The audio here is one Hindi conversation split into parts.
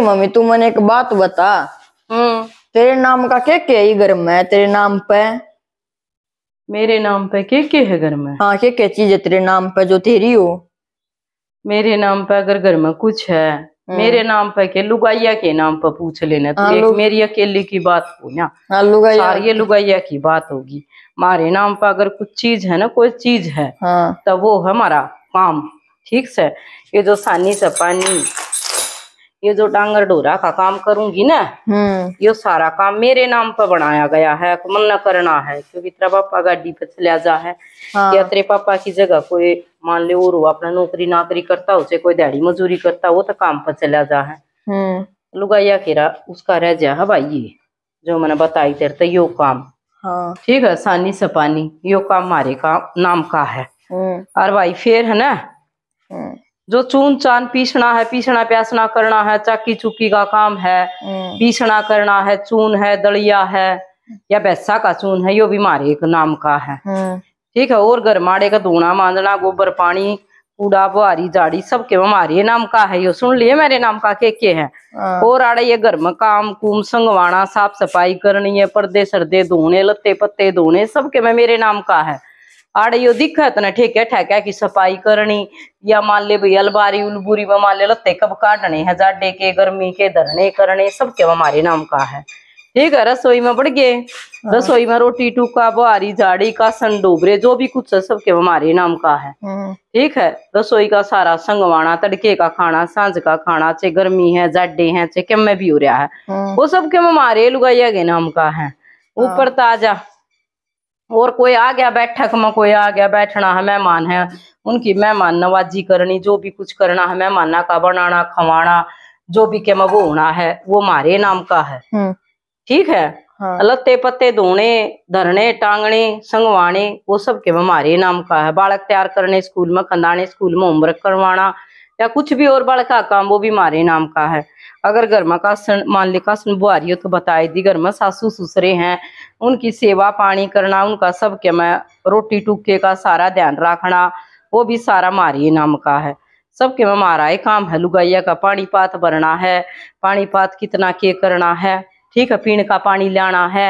मम्मी तू मैंने एक बात बता हम्म। तेरे नाम का के के है घर में तेरे नाम पे मेरे नाम पे के के है घर में हाँ के के चीज है तेरे नाम पे जो तेरी हो मेरे नाम पे अगर घर में कुछ है हम्म। मेरे नाम पे के लुगाइया के नाम पे पूछ लेना तो एक मेरी अकेली की बात हो ना हाँ, लुगाइया ये लुगाइया की बात होगी मारे नाम पे अगर कुछ चीज है ना कोई चीज है हाँ। तो वो हमारा काम ठीक से ये जो सानी से पानी ये जो डांगर डोरा का काम करूंगी ना हम्म। ये सारा काम मेरे नाम पर बनाया गया है मन न करना है क्योंकि तेरा पापा गाड़ी पे चला जा है हाँ। या तेरे पापा की जगह कोई मान लो और अपना नौकरी नाकरी करता उसे कोई दिहाड़ी मजूरी करता वो तो काम पर चला जा है हम्म। लुगाइया खेरा उसका रह जा है भाई जो मैंने बताई तेरे तो यो काम हाँ। ठीक है सानी सपानी यो काम मारे का नाम का है हम्म। और भाई फिर है ना जो चून चांद पीसना है पीसना प्यासना करना है चाकी चुकी का काम है हम्म। पीसना करना है चून है दलिया है या बैसा का चून है यो बीमारी एक नाम का है हम्म। ठीक है और घर माड़े का धोना मांजना गोबर पानी कूड़ा बुआरी जाड़ी सबके मारे नाम का है यो सुन लिए मेरे नाम का के के है हाँ। और आड़े ये घर में काम कुम संगवाना साफ सफाई करनी है पर्दे सर्दे धोने लत्ते पत्ते धोने सबके में मेरे नाम का है आड़े यो दिखत ना ठेके ठेके की सफाई करनी या मान ले भाई अलबारी उलबुरी में मान ले लते कब काटने हैं जाडे के गर्मी के धरने करने के हमारे नाम का है ठीक है रसोई में बढ़ गए हाँ। रसोई में रोटी टूका बुआरी झाड़ी का सन डोबरे जो भी कुछ है सबके हमारे नाम का है हाँ। ठीक है रसोई का सारा संगवाना तड़के का खाना सांझ का खाना चाहे गर्मी है जाडे है चाहे कम में भी हो रहा है हाँ। वो सबके हमारे लुगाइया के नाम का है ऊपर ताजा और कोई आ गया बैठक में कोई आ गया बैठना है मेहमान है उनकी मेहमान नवाजी करनी जो भी कुछ करना है मेहमाना का बनाना खवाना जो भी के मगो होना है वो मारे नाम का है हम्म। ठीक है हाँ। लत्ते पत्ते धोने धरने टांगने संगवाने वो सब के हमारे नाम का है बालक तैयार करने स्कूल में खंदाने स्कूल में होमवर्क करवाना या कुछ भी और बड़ का काम वो भी मारे नाम का है अगर गर्मा का सन मालिक का सुन बुआरी हो तो बताए दी गर्मा सासू सुसरे हैं उनकी सेवा पानी करना उनका सब के मैं रोटी टूके का सारा ध्यान रखना वो भी सारा मारिए नाम का है सबके में मारा है काम है लुगाइया का पानी पात भरना है पानी पात कितना के करना है ठीक है पीने का पानी लाना है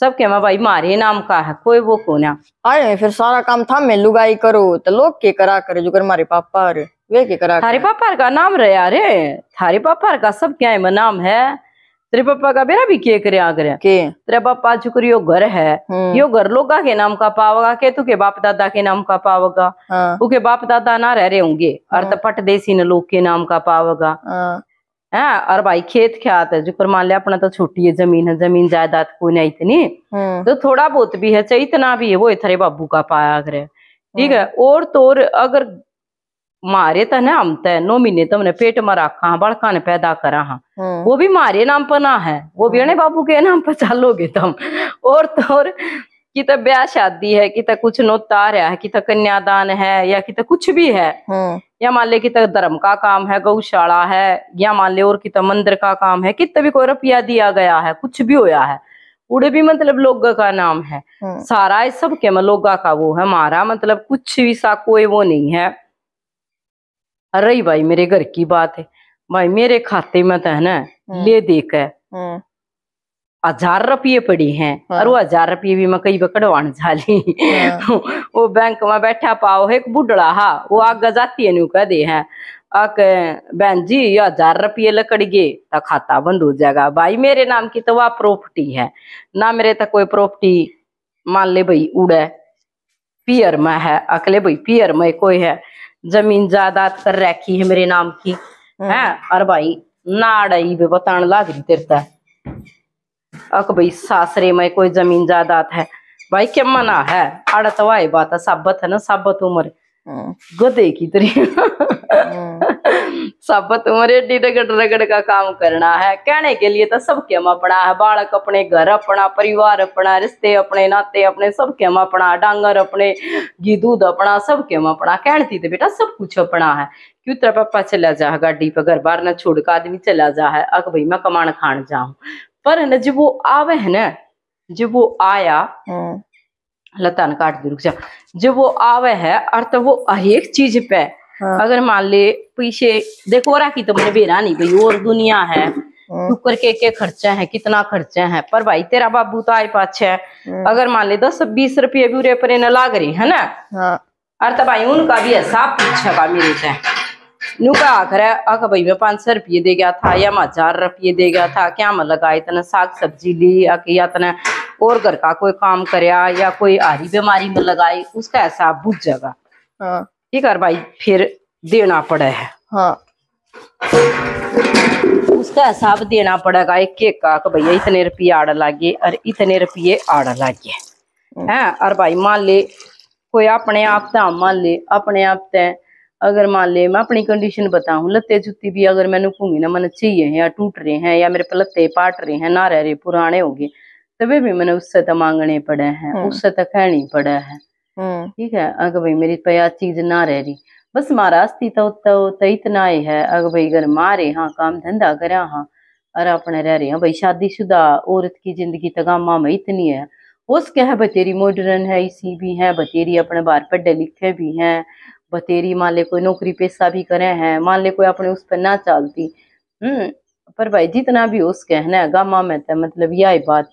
सबके में भाई मारे नाम का है कोई वो कोना अरे फिर सारा काम था मैं लुगाई करो तो लोग के करा करे जो कर मारे पापा अरे वे के करा थारे पापा का नाम रे यारे थारे पापा का सब क्या है नाम है तेरे पापा का बेरा भी के करे आगरे के तेरे पापा छोकर यो घर है हम्म। यो घर लोगा के नाम का पावगा के तू के बाप दादा के नाम का पावगा वो हाँ। के बाप दादा ना रह रहे होंगे और हाँ। तपट देसी ने लोग के नाम का पावगा है हाँ। और भाई खेत ख्यात है जो मान लिया अपना तो छोटी है जमीन है जमीन जायदाद को नहीं इतनी हम्म। तो थोड़ा बहुत भी है चाहे इतना भी है वो थरे बाबू का पाया करे ठीक है और तो और अगर मारे तो हम अमते तो नौ महीने तुमने तो पेट में रखा हाँ बड़का ने पैदा करा हाँ वो भी मारे नाम पर ना है वो अने हाँ। बाबू के नाम पर चालोगे तुम तो और तो और कि तो ब्याह शादी है कि तो कुछ रहा है कि तो कन्यादान है या कि तो कुछ भी है हाँ। या मान ले कि तो धर्म का काम है गौशाला है या मान ले और कि तो मंदिर का काम है कि भी कोई रुपया दिया गया है कुछ भी होया है उड़े भी मतलब लोग का नाम है हाँ। सारा इस सब के लोग का वो है मारा मतलब कुछ भी सा कोई वो नहीं है अरे भाई मेरे घर की बात है भाई मेरे खाते में तो है ना हाँ। ले देख हाँ। हजार रुपये पड़ी हैं हाँ। और वो हजार रुपये भी मैं कई जा ली वो बैंक में बैठा पाओ है एक बुढ़ा हा वो आग जाती है नु कह दे है बहन जी ये हजार रुपये लकड़ गए तो खाता बंद हो जाएगा भाई मेरे नाम की तो वह प्रॉपर्टी है ना मेरे तक कोई प्रॉपर्टी मान ले भाई उड़े पियर में है अकले भाई पियर में कोई है जमीन जायदाद कर रखी है मेरे नाम की हाँ। है और भाई नाड़ी भी बताने लाग रही तेरता अक भाई सासरे में कोई जमीन जायदाद है भाई क्या मना है अड़तवा बात है साबत है ना साबत उम्र गोते की तरी सब तुम रेडी रगड़ रगड़ का काम करना है कहने के लिए तो सब हम अपना है बालक अपने घर अपना परिवार अपना रिश्ते अपने नाते अपने सब हम अपना डांगर अपने घी दूध अपना सब हम अपना कहती तो बेटा सब कुछ अपना है क्यों तेरा पापा चला जा गाड़ी पर घर बार ना छोड़ का आदमी चला जा है अग भाई मैं कमान खान जाऊ पर है ना जब वो आवे है ना जब वो आया हम्म। लता ने काट दी रुक जा जब वो आवे है अर्थ तो वो हरेक चीज पे हाँ। अगर मान ले पीछे देखो रहा की तो बेरा नहीं भाई और दुनिया है हाँ। के के खर्चे हैं कितना खर्चे हैं पर भाई तेरा बाबू तो आए पाछे है हाँ। अगर मान ले दस बीस रुपये भी उरे न लाग रही है ना हाँ। अर्थ तो भाई उनका भी हिसाब पूछा मेरे से नुका आखिर अगर भाई मैं पांच सौ रुपये दे गया था या मैं हजार रुपये दे गया था क्या मैं लगा इतना साग सब्जी ली या तने और घर का कोई काम करया या कोई आरी बीमारी में लगाई उसका ऐसा बुझ जाएगा हाँ। ठीक है भाई फिर देना पड़े है हाँ। उसका हिसाब देना पड़ेगा एक केक का भैया इतने रुपये आड़ लागे और इतने रुपये आड़ लागे हम्म। है और भाई मान ले कोई अपने आप तो मान ले अपने आप ते अगर मान ले मैं अपनी कंडीशन बताऊं लत्ते जुत्ती भी अगर मैंने घूमी ना मन चाहिए या टूट रहे हैं या मेरे पे लत्ते पाट रहे हैं ना रह रहे पुराने हो गए तभी भी मैंने उससे तो मांगने पड़े हैं हम्म। उससे तो कहनी पड़े हैं हम्म। ठीक है अगर भाई मेरी पया तो चीज ना रह रही बस महाराज थी तो, तो तो इतना ही है अगर भाई घर मारे हाँ काम धंधा करा हाँ अरे अपने रह रहे हैं भाई शादीशुदा औरत की जिंदगी तगामा तो में इतनी है उसके है बतेरी मॉडर्न है इसी भी है बतेरी अपने बार पढ़े लिखे भी हैं बतेरी मान ले कोई नौकरी पेशा भी करे हैं मान ले कोई अपने उस पर ना चालती हम्म पर भाई जितना भी उस कहना है गामा में तो मतलब यह बात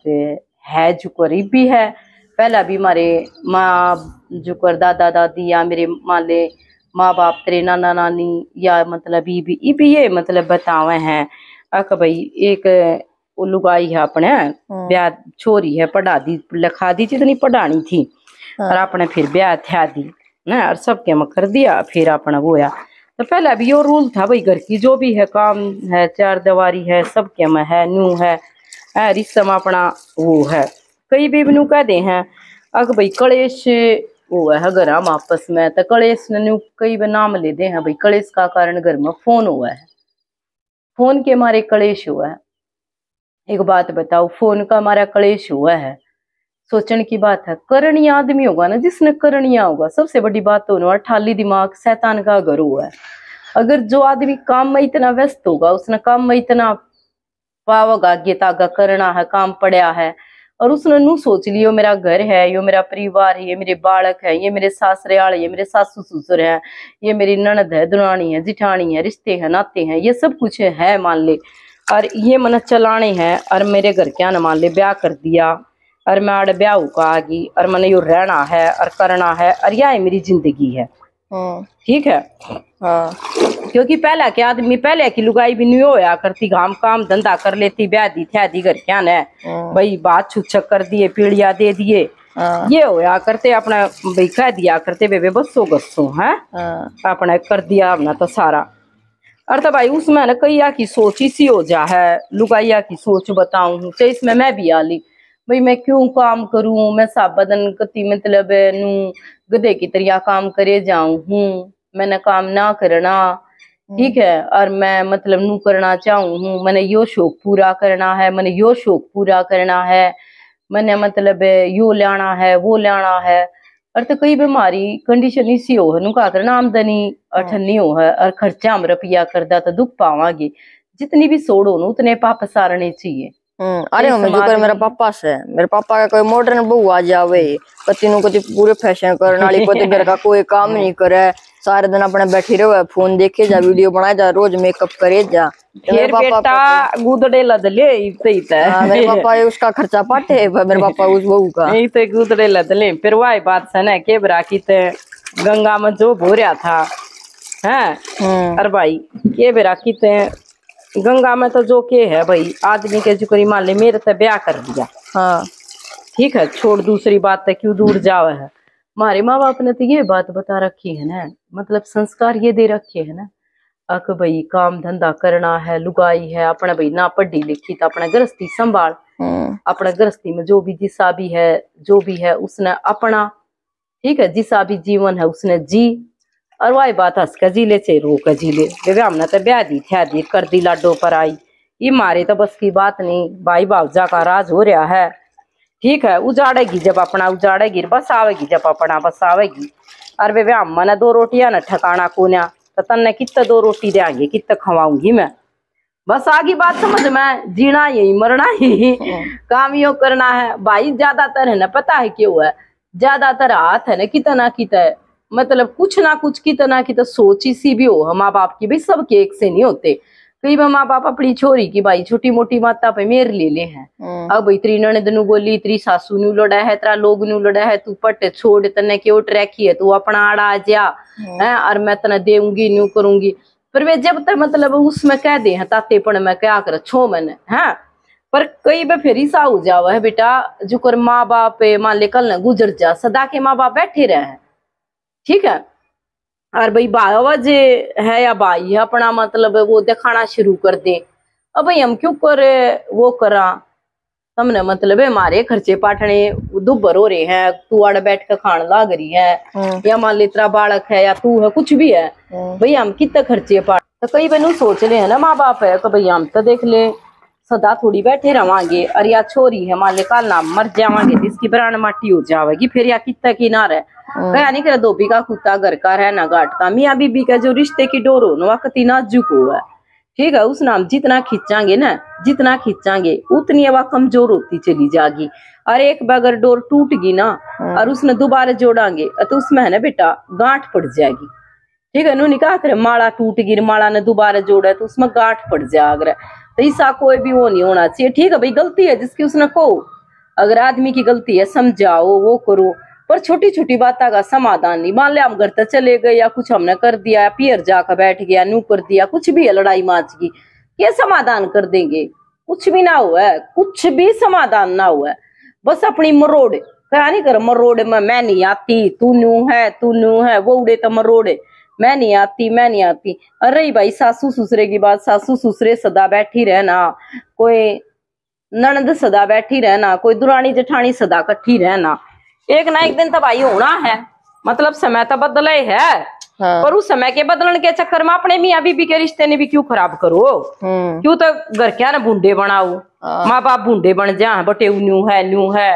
है जो करीब भी है पहला भी मारे माँ जो कर दादा दादी या मेरे माले माँ बाप तेरे नाना नानी या मतलब ये भी ये भी ये मतलब बतावे हैं आख भाई एक लुगाई है अपने हाँ। ब्याह छोरी है पढ़ा दी लिखा दी जितनी पढ़ानी थी हाँ। और अपने फिर ब्याह थ्या दी ना और सबके में कर दिया फिर अपना वो या तो पहले अभी यो रूल था भाई घर की जो भी है काम है चार दवारी है सब के में है नू है रिश्म अपना वो है कई भी नू कह दे हैं अग भाई कलेश वो है घर हम आपस में तो कलेश ने नू कई बार नाम ले दे हैं भाई कलेश का कारण घर में फोन हुआ है फोन के मारे कलेश हुआ है एक बात बताओ फोन का हमारा कलेश हुआ है सोचने की बात है करणीय आदमी होगा ना जिसने करणिया होगा सबसे बड़ी बात तो होने ठाली दिमाग सैतान का घर हुआ है अगर जो आदमी काम में इतना व्यस्त होगा उसने काम में इतना पावगा आगे तागा करना है काम पड़ा है और उसने नू सोच लियो मेरा घर है यो मेरा परिवार है ये मेरे बालक है ये मेरे आल ये मेरे सासू ससुर है ये मेरी ननद है दुरानी है जिठानी है रिश्ते हैं नाते हैं ये सब कुछ है मान ले और ये मना चलाने हैं और मेरे घर क्या ना मान ले ब्याह कर दिया और मैं आड़ ब्याह का आ गई और मैंने यू रहना है और करना है और यह मेरी जिंदगी है हाँ। ठीक है हाँ। क्योंकि पहला के आदमी पहले की लुगाई भी नहीं होया करती घाम काम धंधा कर लेती ब्याह दी थे दी कर क्या ने हाँ। भाई बात छुक छक कर दिए पीड़िया दे दिए ये होया करते अपना भाई कह दिया करते बेबे बसो गसो है अपने कर दिया अपना तो सारा और तो भाई उसमें न कई की सोच इसी हो जा है लुगाइया की सोच बताऊ तो इसमें मैं भी आ ली भाई मैं क्यों काम करूं मैं साबदन कती मतलब नू गधे की तरह काम करे जाऊं हूं मैंने काम ना करना हम्म। ठीक है और मैं मतलब नू करना चाहूँ हूँ मैंने यो शौक पूरा करना है मैंने यो शौक पूरा करना है मैंने मतलब यो लाना है वो लाना है और तो कई बीमारी कंडीशन इसी हो है का करना आमदनी अठन्नी हाँ। हो है और खर्चा हम रपिया करदा तो दुख पावांगे जितनी भी सोड़ो उतने पापस आने चाहिए हम्म, अरे जुकर मेरा पापा से मेरे पापा का कोई मॉडर्न बहु आ जावे कति नु कति पूरे फैशन करने वाली पति घर का कोई काम हम्म। नहीं करे सारे दिन अपने बैठी रहे फोन देखे जा वीडियो बनाए जा रोज मेकअप करे जा फिर बेटा गुदड़े लद ले इते इते हाँ, मेरे पापा उसका खर्चा पाटे मेरे पापा उस बहु का इते गुदड़े लद ले फिर वाई बात से ना के बरा की ते गंगा में जो भोरया था हां हम्म। अरे भाई के बरा की ते गंगा में तो जो के है भाई आदमी के जुकरी मान ले मेरे से ब्याह कर दिया हाँ ठीक है छोड़ दूसरी बात है क्यों दूर जावे है मारे माँ बाप ने तो ये बात बता रखी है ना मतलब संस्कार ये दे रखे है ना अक भाई काम धंधा करना है लुगाई है अपना भाई ना पढ़ी लिखी तो अपना गृहस्थी संभाल हम्म। अपना गृहस्थी में जो भी जिसा भी है जो भी है उसने अपना ठीक है जिसा भी जीवन है उसने जी और वही बात हंस कर से रो कर झीले बेबे हमने तो थे दी कर दी लाडो पर आई ये मारे तो बस की बात नहीं भाई बाबजा का राज हो रहा है ठीक है उजाड़ेगी जब अपना उजाड़ेगी बस आवेगी जब अपना बस आवेगी और वे अम्मा मैंने दो रोटियां ना ठकाना कोन्या तो तन्ने कितना दो रोटी देंगे कितना खवाऊंगी मैं बस आगे बात समझ में जीना यही मरना ही काम यो करना है भाई ज्यादातर है ना पता है क्यों है ज्यादातर हाथ है ना कितना कितना मतलब कुछ ना कुछ की तरह की तो सोच इसी भी हो हम बाप की भाई सबके एक से नहीं होते कई बार माँ बाप अपनी छोरी की भाई छोटी मोटी माता पे मेर ले ले हैं हम्म। अब भाई त्री ननद नु बोली त्री सासू नु लड़ा है तेरा लोग नु लड़ा है तू पट छोड़ तने क्यों ट्रैकी है तू अपना आड़ा जा हम्म। है और मैं तने देऊंगी न्यू करूंगी पर वे जब तक मतलब उसमें कह दे हैं तातेपण में क्या कर छो मैंने है पर कई बार फिर ईसा हो जावा है बेटा जो कर माँ बाप मान ले कल गुजर जा सदा के माँ बाप बैठे रहे हैं ठीक है और भाई बाबा जे है या भाई अपना मतलब वो दिखाना शुरू कर दे अब भाई हम क्यों करे वो करा हमने मतलब है मारे खर्चे पाठने दुबर हो रहे हैं तू आड़ बैठ कर खान लाग रही है हम्म। या मान ले तेरा बालक है या तू है कुछ भी है हम्म। भाई हम कितने खर्चे पाठ तो कई बहनों सोच रहे हैं ना माँ बाप है तो भाई हम तो देख ले सदा थोड़ी बैठे रवांगे और या छोरी है मान लिया कल ना मर जावागे जिसकी ब्रांड माटी हो जाएगी फिर या कितना किनार है हाँ। गया नहीं कर धोबी का कुत्ता घर का रहना घाट का मिया बीबी का जो रिश्ते की डोर हो ना कति नाजुक हुआ है ठीक है उस नाम जितना खींचांगे ना जितना खींचांगे उतनी अब कमजोर होती चली जाएगी और एक बगर डोर टूटगी ना हाँ। और उसने दोबारा जोड़ांगे तो उसमें है ना बेटा गांठ पड़ जाएगी ठीक है उन्होंने कहा माला टूट गिर माला ने दोबारा जोड़ा तो उसमें गांठ पड़ जाग रहा ऐसा तो कोई भी वो नहीं होना चाहिए ठीक है भाई गलती है जिसकी उसने कहो अगर आदमी की गलती है समझाओ वो करो पर छोटी छोटी बातों का समाधान नहीं मान लिया हम घर तक तो चले गए या कुछ हमने कर दिया पियर जाकर बैठ गया नू कर दिया कुछ भी है लड़ाई माच की ये समाधान कर देंगे कुछ भी ना हुआ है कुछ भी समाधान ना हुआ है बस अपनी मरोड़ क्या नहीं कर मरोड़ में मैं नहीं आती तू नू है तू नू है वो उड़े तो मरोड़े मैं नहीं आती मैं नहीं आती अरे भाई सासू सुसरे की बात सासू सुसरे सदा बैठी रहना कोई ननद सदा बैठी रहना कोई दुरानी जेठानी सदा कट्ठी रहना एक ना एक दिन तो भाई होना है मतलब समय तो बदले है हाँ। पर उस समय के बदलन के चक्कर में अपने मियाँ बीबी के रिश्ते ने भी क्यों खराब करो हम्म। क्यों तो घर क्या ना बूंदे बनाओ हाँ। माँ बाप बूंदे बन जा बटे न्यू है न्यू है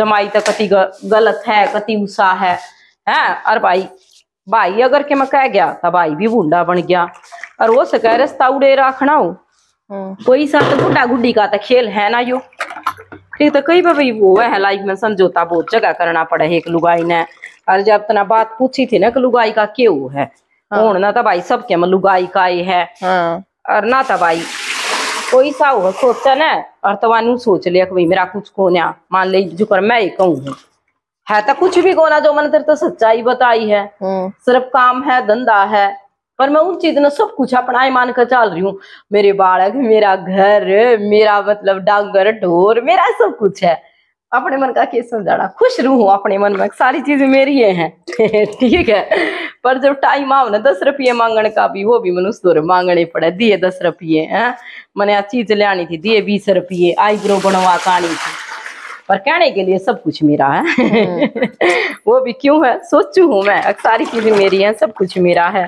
जमाई तो कति गलत है कति उषा है है और भाई भाई अगर के मैं कह गया तो भाई भी बूढ़ा बन गया और वो से कह रहे ताउड़े रखना हो हाँ। कोई सा तो बूढ़ा गुड्डी का तो खेल है ना यो ठीक तो कई भाई वो है लाइफ में समझौता बहुत जगह करना पड़ा है एक लुगाई ने और जब तना बात पूछी थी ना कि लुगाई का क्यों है हाँ। ना तो भाई सबके में लुगाई का ही है हाँ। और ना तो भाई कोई सा सोचा ना और तो सोच लिया कि भाई मेरा कुछ को ना मान ली जो कर मैं ही कहूँ है तो कुछ भी कोना जो मैंने तेरे तो सच्चाई बताई है हम्म। सिर्फ काम है धंधा है पर मैं उन चीज ने सब कुछ अपना मान कर चल रही हूँ मेरे बालक मेरा घर मेरा मतलब डांगर ढोर मेरा सब कुछ है अपने मन का केस समझाना खुश रहूं अपने मन में सारी चीजें मेरी हैं ठीक है पर जब टाइम आओ ना दस रुपये मांगने का भी वो भी मैंने उस मांगने पड़े दिए दस रुपये हैं मैंने आज चीज ले आनी थी दिए बीस रुपये आईब्रो बनवा का आनी थी पर कहने के लिए सब कुछ मेरा है हम्म। वो भी क्यों है सोचू हूँ मैं सारी चीजें मेरी है सब कुछ मेरा है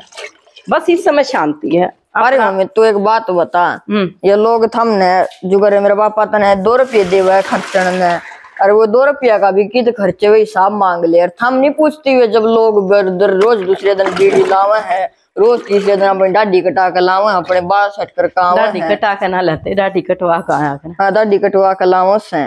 बस इस समय शांति है अरे मम्मी तू एक बात बता हम्म। ये लोग थमने जुगर मेरे पापा तने दो रुपये देवे खर्चन ने और वो दो रुपया का भी कित खर्चे वही हिसाब मांग ले और थम नहीं पूछती हुए जब लोग रोज दूसरे दिन बीड़ी लावे है रोज तीसरे दिन अपनी डाडी कटा के लावे अपने बाल सट कर का कटा के ना लेते डाडी कटवा का दाढ़ी कटवा के हाँ, लाओ से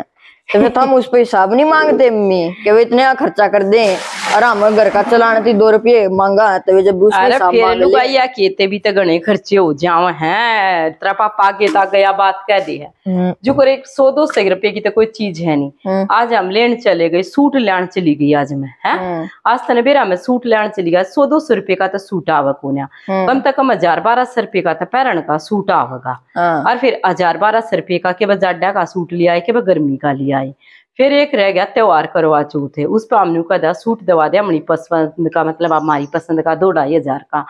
तो फिर तो हम उस पर हिसाब नहीं मांगते मम्मी कि वो इतने खर्चा कर दें आराम घर का चलाने थी दो रुपये मांगा है तो तभी जब लुगाइया केते भी तो घने खर्चे हो जाओ है तेरा पापा के ता गया बात कह दी है हम्म। जो एक सौ दो सौ रुपये की तो कोई चीज है नहीं हम्म। आज हम लेन चले गए सूट लेन चली गई आज मैं है हम्म। आज तने तो बेरा मैं सूट लेन चली गया सौ दो सौ रुपये का तो सूट आवा कोने कम तक कम हजार बारह सौ रुपये का तो पैरन का सूट आवेगा हाँ। और फिर हजार बारह सौ रुपये का के बस जाडा का सूट लिया है के बस गर्मी का लिया है फिर एक रह गया त्यौहार करवा चौथ है उस पर हमने कहा था सूट दवा दिया अपनी पसंद का मतलब हमारी पसंद का दो ढाई हजार का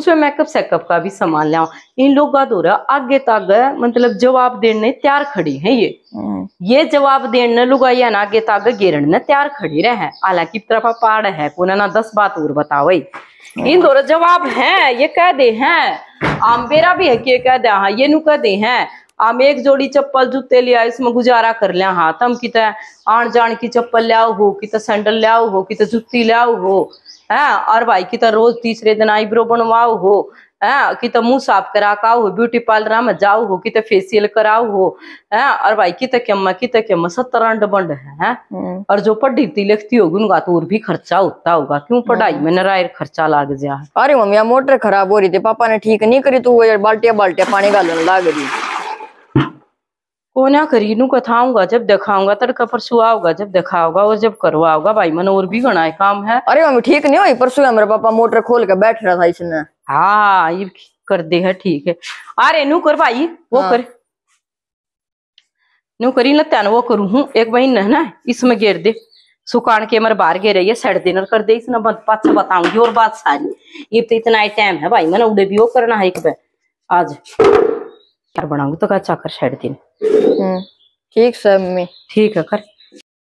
उसमें मेकअप सेकअप का भी सामान लिया इन लोग का दो आगे तक मतलब जवाब देने तैयार खड़ी है ये हम्म। ये जवाब देने लुगाई ना आगे तक गेरण ने तैयार खड़ी रहे हालांकि तरफा पहाड़ है कोना ना दस बात और बतावे इन दोनों जवाब है ये कह दे है आम बेरा भी है कि कह दे हाँ ये नु कह दे है हम एक जोड़ी चप्पल जूते लिया इसमें गुजारा कर लिया हाँ तम कित आन जान की चप्पल लियाओ हो कि सैंडल लियाओ हो कि जुत्ती लिया हो है और भाई कित रोज तीसरे दिन आईब्रो बनवाओ हो है कि तो मुंह साफ करा का हो ब्यूटी पार्लर में जाओ हो कि फेसियल कराओ हो है और भाई की तक अम्मा की अम्मा सत्तर अंड बंड है, है? हम्म। और जो पढ़ी लिखती होगी उनका तो और भी खर्चा होता होगा क्यों हम्म। पढ़ाई में नारायर खर्चा लाग जा अरे मम्मी मोटर खराब हो रही थी पापा ने ठीक नहीं करी तू बाल्टिया बाल्टिया पानी गालने लाग रही कोना करीनू कथाऊंगा जब दिखाऊंगा तड़का परसू आऊगा जब दिखाओगा और जब करवाओगा भाई मन और भी गणा काम है अरे मम्मी ठीक नहीं हुई परसू मेरे पापा मोटर खोल के बैठ रहा था इसने हाँ ये कर दे है ठीक है अरे नू कर भाई वो हाँ। कर नू करी ना तेन वो करू हूँ एक महीने है ना इसमें गेर दे सुकान के मर बाहर घेर ये साइड डिनर कर दे इसने पाच बताऊंगी और बात सारी ये तो इतना टाइम है भाई मैंने उड़े भी वो करना है एक बार आज बनाऊंगी तो अच्छा कर छेड़ ठीक सर मम्मी ठीक है कर